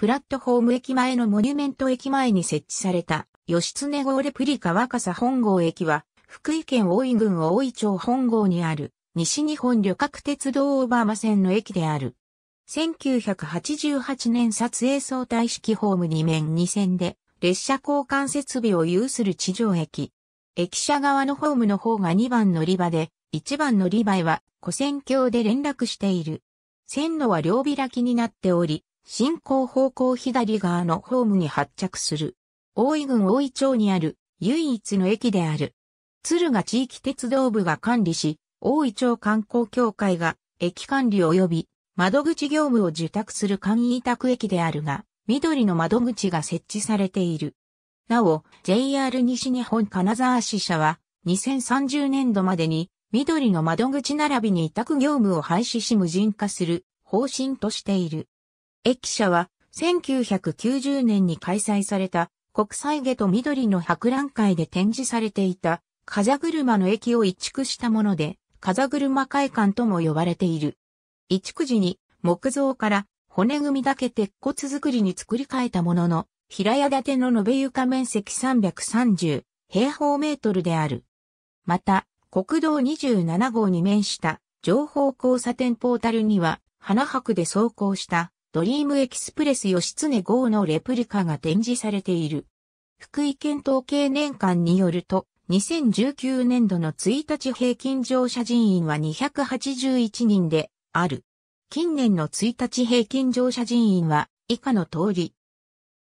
プラットホーム駅前のモニュメント駅前に設置された、吉常号レプリカ若狭本郷駅は、福井県大井郡大井町本郷にある、西日本旅客鉄道オーバーマ線の駅である。1988年撮影相対式ホーム2面2線で、列車交換設備を有する地上駅。駅舎側のホームの方が2番乗り場で、1番乗り場へは、古線橋で連絡している。線路は両開きになっており、進行方向左側のホームに発着する。大井郡大井町にある唯一の駅である。敦賀地域鉄道部が管理し、大井町観光協会が駅管理及び窓口業務を受託する簡易委託駅であるが、緑の窓口が設置されている。なお、JR 西日本金沢支社は、2030年度までに、緑の窓口並びに委託業務を廃止し無人化する方針としている。駅舎は1990年に開催された国際下と緑の博覧会で展示されていた風車の駅を移築したもので風車会館とも呼ばれている。移築時に木造から骨組みだけ鉄骨作りに作り変えたものの平屋建ての延べ床面積330平方メートルである。また国道27号に面した情報交差点ポータルには花博で走行したドリームエキスプレス吉常号のレプリカが展示されている。福井県統計年間によると、2019年度の1日平均乗車人員は281人である。近年の1日平均乗車人員は以下の通り。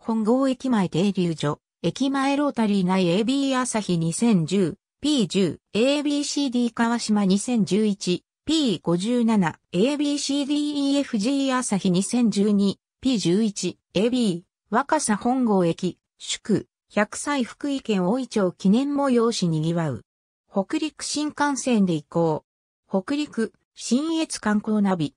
本郷駅前停留所、駅前ロータリー内 AB 朝日 2010P10ABCD 川島2011 P57、ABCDEFG 朝日2012、P11、AB、若狭本郷駅、宿、100歳福井県大井町記念催しにぎわう。北陸新幹線で行こう。北陸、新越観光ナビ。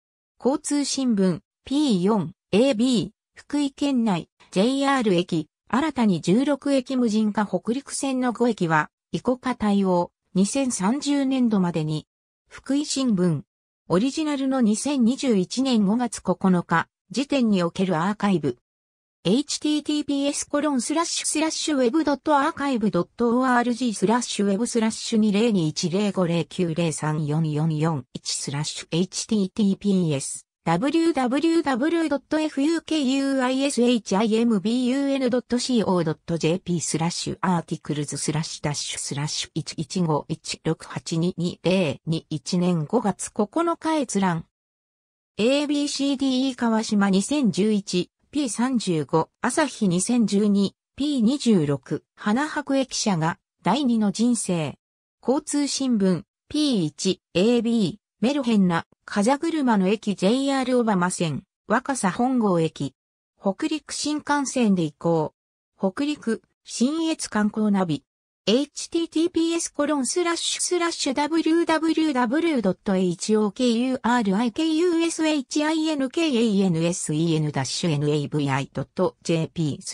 交通新聞 P4AB 福井県内 JR 駅新たに16駅無人化北陸線の5駅は移行化対応2030年度までに福井新聞オリジナルの2021年5月9日時点におけるアーカイブ https web.archive.org web 20210509034441 https www.fukuishimbu.co.jp n スラッシュアーティクルズスラッシュダッシュスラッシュ11516822021年5月9日閲覧 ABCDE 川島2011 P35、朝日2012、P26、花博駅舎が第二の人生。交通新聞、P1、AB、メルヘンな、風車の駅 JR 小浜線、若狭本郷駅。北陸新幹線で行こう。北陸、新越観光ナビ。https www.hokurikUSHINKANSEN-NAVI.jp pc n e w s a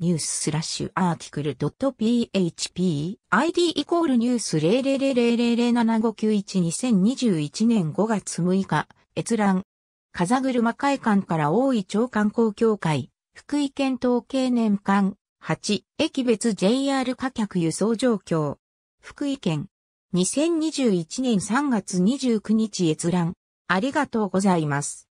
ニューススラッシュアーティクル .php id イコールニュース0000075912021年5月6日閲覧風車会館から大井町観光協会福井県統計年間8、駅別 JR 価客輸送状況。福井県。2021年3月29日閲覧。ありがとうございます。